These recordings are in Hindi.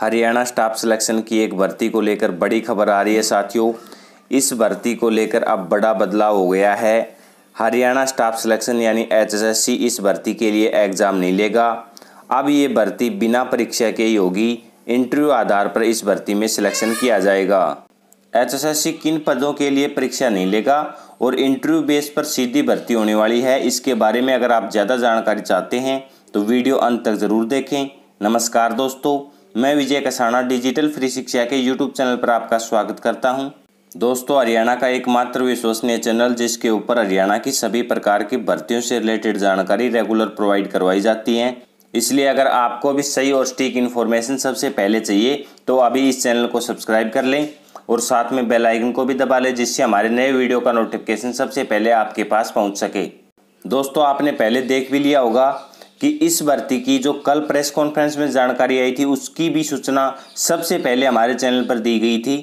हरियाणा स्टाफ सिलेक्शन की एक भर्ती को लेकर बड़ी खबर आ रही है साथियों इस भर्ती को लेकर अब बड़ा बदलाव हो गया है हरियाणा स्टाफ सिलेक्शन यानी एचएसएससी इस भर्ती के लिए एग्ज़ाम नहीं लेगा अब ये भर्ती बिना परीक्षा के ही होगी इंटरव्यू आधार पर इस भर्ती में सिलेक्शन किया जाएगा एचएसएससी किन पदों के लिए परीक्षा नहीं लेगा और इंटरव्यू बेस पर सीधी भर्ती होने वाली है इसके बारे में अगर आप ज़्यादा जानकारी चाहते हैं तो वीडियो अंत तक ज़रूर देखें नमस्कार दोस्तों मैं विजय कसाना डिजिटल फ्री शिक्षा के यूट्यूब चैनल पर आपका स्वागत करता हूं। दोस्तों हरियाणा का एकमात्र विश्वसनीय चैनल जिसके ऊपर हरियाणा की सभी प्रकार की भर्तियों से रिलेटेड जानकारी रेगुलर प्रोवाइड करवाई जाती है इसलिए अगर आपको भी सही और स्टीक इन्फॉर्मेशन सबसे पहले चाहिए तो अभी इस चैनल को सब्सक्राइब कर लें और साथ में बेल आइकन को भी दबा लें जिससे हमारे नए वीडियो का नोटिफिकेशन सबसे पहले आपके पास पहुंच सके दोस्तों आपने पहले देख भी लिया होगा कि इस भर्ती की जो कल प्रेस कॉन्फ्रेंस में जानकारी आई थी उसकी भी सूचना सबसे पहले हमारे चैनल पर दी गई थी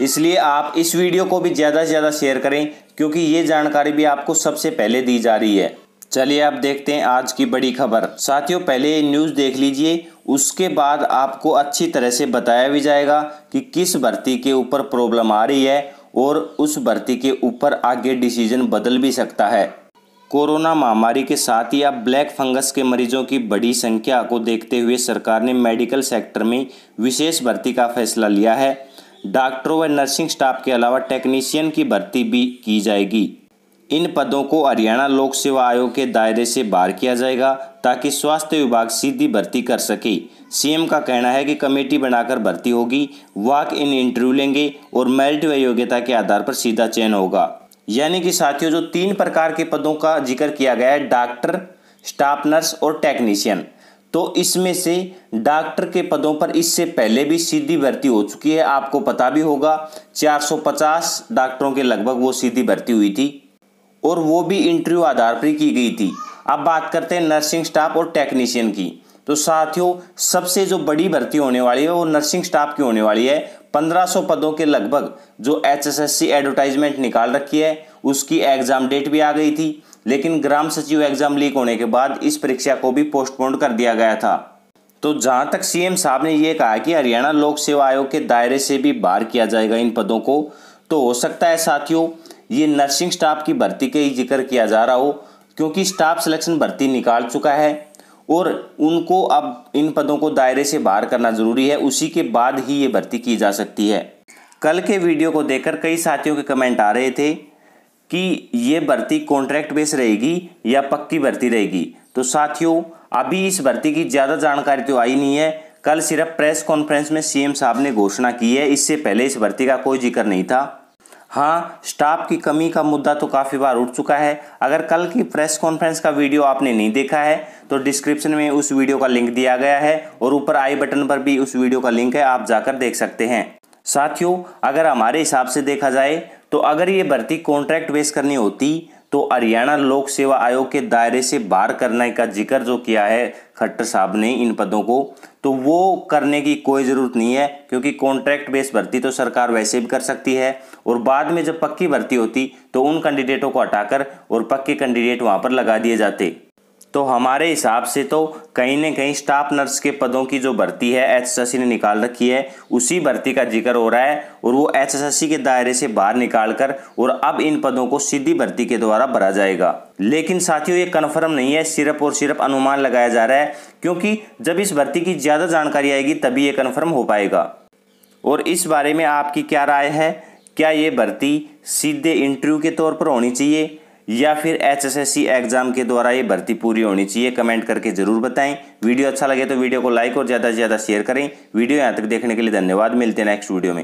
इसलिए आप इस वीडियो को भी ज़्यादा से ज़्यादा शेयर करें क्योंकि ये जानकारी भी आपको सबसे पहले दी जा रही है चलिए आप देखते हैं आज की बड़ी खबर साथियों पहले न्यूज़ देख लीजिए उसके बाद आपको अच्छी तरह से बताया भी जाएगा कि किस भर्ती के ऊपर प्रॉब्लम आ रही है और उस भर्ती के ऊपर आगे डिसीजन बदल भी सकता है कोरोना महामारी के साथ ही अब ब्लैक फंगस के मरीजों की बड़ी संख्या को देखते हुए सरकार ने मेडिकल सेक्टर में विशेष भर्ती का फैसला लिया है डॉक्टरों व नर्सिंग स्टाफ के अलावा टेक्नीशियन की भर्ती भी की जाएगी इन पदों को हरियाणा लोक सेवा आयोग के दायरे से बाहर किया जाएगा ताकि स्वास्थ्य विभाग सीधी भर्ती कर सके सीएम का कहना है कि कमेटी बनाकर भर्ती होगी वॉक इन इंटरव्यू लेंगे और मेरिट व योग्यता के आधार पर सीधा चयन होगा यानी कि साथियों जो तीन प्रकार के पदों का जिक्र किया गया है डॉक्टर स्टाफ नर्स और टेक्नीशियन तो इसमें से डॉक्टर के पदों पर इससे पहले भी सीधी भर्ती हो चुकी है आपको पता भी होगा 450 डॉक्टरों के लगभग वो सीधी भर्ती हुई थी और वो भी इंटरव्यू आधार पर की गई थी अब बात करते हैं नर्सिंग स्टाफ और टेक्नीशियन की तो साथियों सबसे जो बड़ी भर्ती होने वाली है वो नर्सिंग स्टाफ की होने वाली है 1500 पदों के लगभग जो एचएसएससी एडवर्टाइजमेंट निकाल रखी है उसकी एग्ज़ाम डेट भी आ गई थी लेकिन ग्राम सचिव एग्ज़ाम लीक होने के बाद इस परीक्षा को भी पोस्टपोन कर दिया गया था तो जहां तक सीएम साहब ने यह कहा कि हरियाणा लोक सेवा आयोग के दायरे से भी बाहर किया जाएगा इन पदों को तो हो सकता है साथियों ये नर्सिंग स्टाफ की भर्ती के ही जिक्र किया जा रहा हो क्योंकि स्टाफ सिलेक्शन भर्ती निकाल चुका है और उनको अब इन पदों को दायरे से बाहर करना ज़रूरी है उसी के बाद ही ये भर्ती की जा सकती है कल के वीडियो को देखकर कई साथियों के कमेंट आ रहे थे कि ये भर्ती कॉन्ट्रैक्ट बेस रहेगी या पक्की भर्ती रहेगी तो साथियों अभी इस भर्ती की ज़्यादा जानकारी तो आई नहीं है कल सिर्फ प्रेस कॉन्फ्रेंस में सीएम साहब ने घोषणा की है इससे पहले इस भर्ती का कोई जिक्र नहीं था हाँ स्टाफ की कमी का मुद्दा तो काफ़ी बार उठ चुका है अगर कल की प्रेस कॉन्फ्रेंस का वीडियो आपने नहीं देखा है तो डिस्क्रिप्शन में उस वीडियो का लिंक दिया गया है और ऊपर आई बटन पर भी उस वीडियो का लिंक है आप जाकर देख सकते हैं साथियों अगर हमारे हिसाब से देखा जाए तो अगर ये भर्ती कॉन्ट्रैक्ट बेस करनी होती तो हरियाणा लोक सेवा आयोग के दायरे से बाहर करने का जिक्र जो किया है खट्टर साहब ने इन पदों को तो वो करने की कोई ज़रूरत नहीं है क्योंकि कॉन्ट्रैक्ट बेस भर्ती तो सरकार वैसे भी कर सकती है और बाद में जब पक्की भर्ती होती तो उन कैंडिडेटों को हटाकर और पक्के कैंडिडेट वहाँ पर लगा दिए जाते तो हमारे हिसाब से तो कहीं ना कहीं स्टाफ नर्स के पदों की जो भर्ती है एच ने निकाल रखी है उसी भर्ती का जिक्र हो रहा है और वो एच के दायरे से बाहर निकाल कर और अब इन पदों को सीधी भर्ती के द्वारा भरा जाएगा लेकिन साथियों ये कन्फर्म नहीं है सिर्फ और सिर्फ अनुमान लगाया जा रहा है क्योंकि जब इस भर्ती की ज़्यादा जानकारी आएगी तभी ये कन्फर्म हो पाएगा और इस बारे में आपकी क्या राय है क्या ये भर्ती सीधे इंटरव्यू के तौर पर होनी चाहिए या फिर एच एग्जाम के द्वारा ये भर्ती पूरी होनी चाहिए कमेंट करके जरूर बताएं वीडियो अच्छा लगे तो वीडियो को लाइक और ज़्यादा से ज़्यादा शेयर करें वीडियो यहाँ तक देखने के लिए धन्यवाद मिलते हैं नेक्स्ट वीडियो में